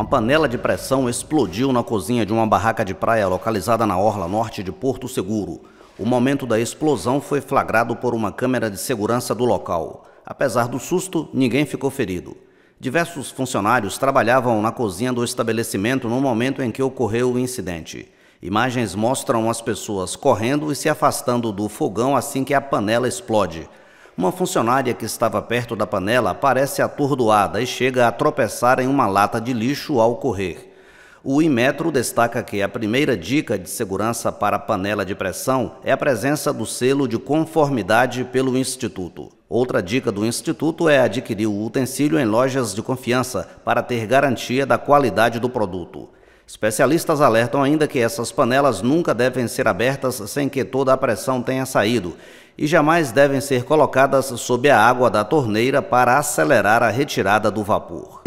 Uma panela de pressão explodiu na cozinha de uma barraca de praia localizada na orla norte de Porto Seguro. O momento da explosão foi flagrado por uma câmera de segurança do local. Apesar do susto, ninguém ficou ferido. Diversos funcionários trabalhavam na cozinha do estabelecimento no momento em que ocorreu o incidente. Imagens mostram as pessoas correndo e se afastando do fogão assim que a panela explode uma funcionária que estava perto da panela parece atordoada e chega a tropeçar em uma lata de lixo ao correr. O Inmetro destaca que a primeira dica de segurança para a panela de pressão é a presença do selo de conformidade pelo Instituto. Outra dica do Instituto é adquirir o utensílio em lojas de confiança para ter garantia da qualidade do produto. Especialistas alertam ainda que essas panelas nunca devem ser abertas sem que toda a pressão tenha saído e jamais devem ser colocadas sob a água da torneira para acelerar a retirada do vapor.